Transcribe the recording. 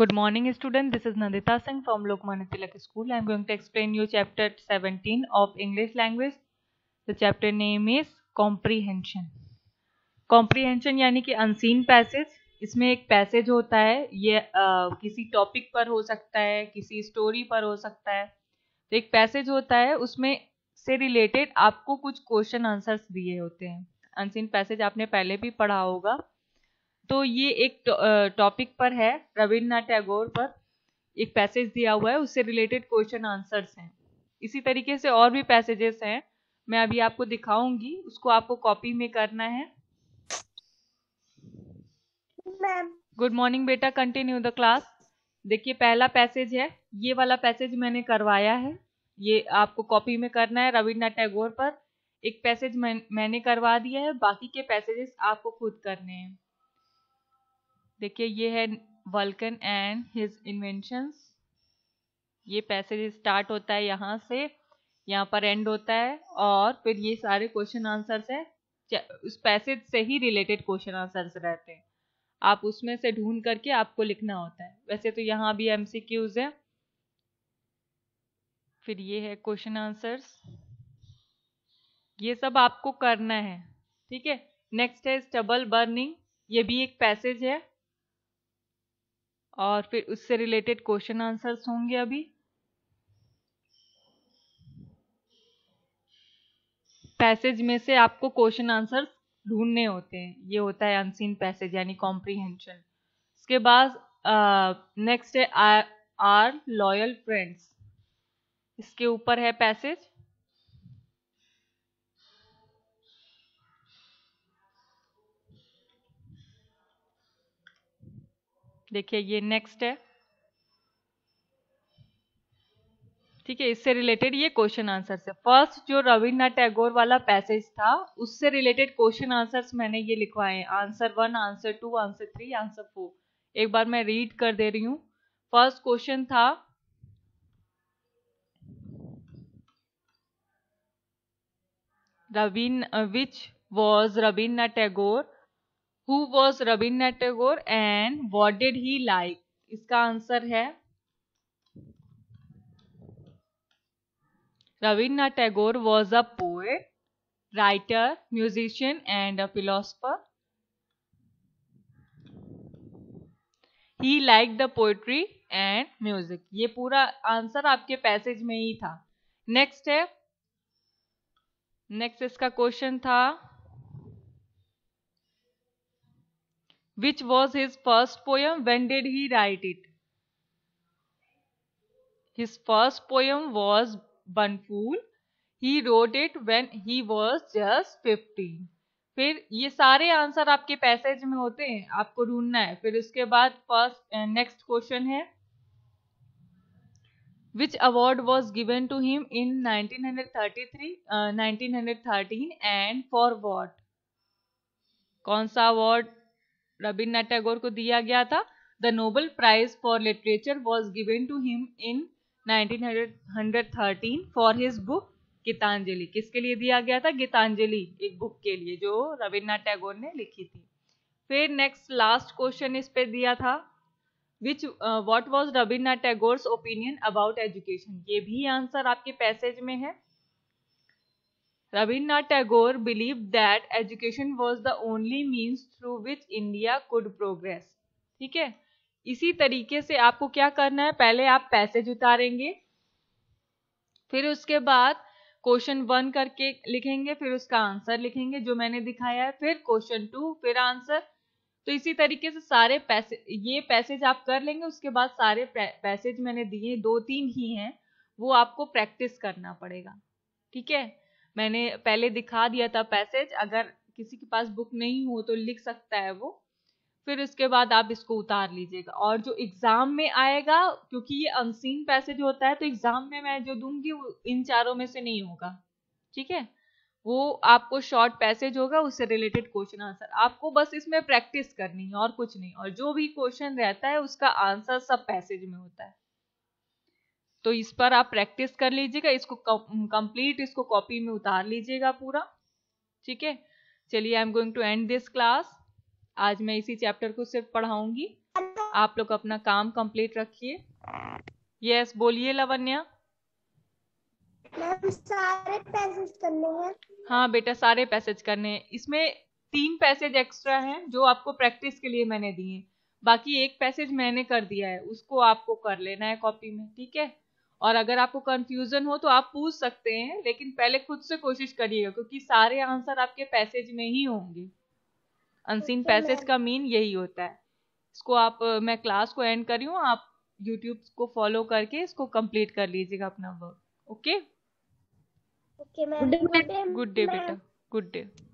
Good morning student this is Nandita Singh from Lokmanya Tilak school I am going to explain you chapter 17 of English language the chapter name is comprehension comprehension यानी कि unseen passage इसमें एक passage होता है ये आ, किसी topic पर हो सकता है किसी स्टोरी पर हो सकता है तो एक पैसेज होता है उसमें से रिलेटेड आपको कुछ क्वेश्चन आंसर्स दिए होते हैं अनसीन पैसेज आपने पहले भी पढ़ा होगा तो ये एक टॉपिक पर है रविन्द्रनाथ टैगोर पर एक पैसेज दिया हुआ है उससे रिलेटेड क्वेश्चन आंसर्स हैं इसी तरीके से और भी पैसेजेस हैं मैं अभी आपको दिखाऊंगी उसको आपको कॉपी में करना है मैम गुड मॉर्निंग बेटा कंटिन्यू द क्लास देखिए पहला पैसेज है ये वाला पैसेज मैंने करवाया है ये आपको कॉपी में करना है रविन्द्रनाथ टैगोर पर एक पैसेज मैं, मैंने करवा दिया है बाकी के पैसेजेस आपको खुद करने हैं देखिए ये है वल्कन एंड हिज इन्वेंशंस ये पैसेज स्टार्ट होता है यहाँ से यहाँ पर एंड होता है और फिर ये सारे क्वेश्चन आंसर्स है उस पैसेज से ही रिलेटेड क्वेश्चन आंसर्स रहते हैं आप उसमें से ढूंढ करके आपको लिखना होता है वैसे तो यहाँ भी एम सी क्यूज है फिर ये है क्वेश्चन आंसर्स ये सब आपको करना है ठीक है नेक्स्ट है स्टबल बर्निंग ये भी एक पैसेज है और फिर उससे रिलेटेड क्वेश्चन आंसर्स होंगे अभी पैसेज में से आपको क्वेश्चन आंसर ढूंढने होते हैं ये होता है अनसीन पैसेज यानी कॉम्प्रीहेंशन इसके बाद नेक्स्ट है आर लॉयल फ्रेंड्स इसके ऊपर है पैसेज देखिए ये नेक्स्ट है ठीक है इससे रिलेटेड ये क्वेश्चन आंसर है फर्स्ट जो रविन्द्रनाथ टैगोर वाला पैसेज था उससे रिलेटेड क्वेश्चन आंसर्स मैंने ये लिखवाए answer one answer two answer three answer four एक बार मैं रीड कर दे रही हूँ फर्स्ट क्वेश्चन था रवीन which uh, was Rabindranath Tagore who was Rabindranath Tagore and what did he like इसका आंसर है Rabindranath Tagore was a poet writer musician and a philosopher he like the poetry and music ये पूरा आंसर आपके पैसेज में ही था नेक्स्ट है नेक्स्ट इसका क्वेश्चन था which was his first poem when did he write it his first poem was Banaphul he wrote it when he was just fifteen फिर ये सारे आंसर आपके पैसेज में होते हैं आपको ढूंढना है फिर उसके बाद फर्स्ट नेक्स्ट क्वेश्चन है which award was given to him in 1933 uh, 1913 and for what कौन सा अवार्ड रविन्द्रनाथ टैगोर को दिया गया था the Nobel prize for literature was given to him in thirteen for his book Gitanjali किसके लिए दिया गया था गीतांजलि एक बुक के लिए जो रविन्द्रनाथ टैगोर ने लिखी थी फिर नेक्स्ट लास्ट क्वेश्चन इस पे दिया था which what was Rabindranath Tagore opinion about education ये भी आंसर आपके पैसेज में है Rabindranath Tagore believed that education was the only means through which India could progress. ठीक है इसी तरीके से आपको क्या करना है पहले आप पैसेज उतारेंगे फिर उसके बाद क्वेश्चन वन करके लिखेंगे फिर उसका आंसर लिखेंगे जो मैंने दिखाया है फिर क्वेश्चन टू फिर आंसर तो इसी तरीके से सारे पैसे ये पैसेज आप कर लेंगे उसके बाद सारे पैसेज मैंने दिए दो तीन ही हैं वो आपको प्रैक्टिस करना पड़ेगा ठीक है मैंने पहले दिखा दिया था पैसेज अगर किसी के पास बुक नहीं हो तो लिख सकता है वो फिर उसके बाद आप इसको उतार लीजिएगा और जो एग्जाम में आएगा क्योंकि ये अनसीन पैसेज होता है तो एग्जाम में मैं जो दूंगी वो इन चारों में से नहीं होगा ठीक है वो आपको शॉर्ट पैसेज होगा उससे रिलेटेड क्वेश्चन आंसर आपको बस इसमें प्रैक्टिस करनी है और कुछ नहीं और जो भी क्वेश्चन रहता है उसका आंसर सब पैसेज में होता है तो इस पर आप प्रैक्टिस कर लीजिएगा इसको कंप्लीट इसको कॉपी में उतार लीजिएगा पूरा ठीक है चलिए I am going to end this class आज मैं इसी चैप्टर को सिर्फ पढ़ाऊंगी आप लोग अपना काम कंप्लीट रखिए यस बोलिए लवन्या सारे पैसेज करने हैं हाँ बेटा सारे पैसेज करने हैं इसमें तीन पैसेज एक्स्ट्रा हैं जो आपको प्रैक्टिस के लिए मैंने दिए बाकी एक पैसेज मैंने कर दिया है उसको आपको कर लेना है कॉपी में ठीक है और अगर आपको कंफ्यूजन हो तो आप पूछ सकते हैं लेकिन पहले खुद से कोशिश करिएगा क्योंकि सारे आंसर आपके पैसेज में ही होंगे अनसीन अच्छा, पैसेज का मीन यही होता है इसको आप मैं क्लास को एंड करी हूँ आप यूट्यूब को फॉलो करके इसको कंप्लीट कर लीजिएगा अपना work okay okay ma'am good day बेटा गुड डे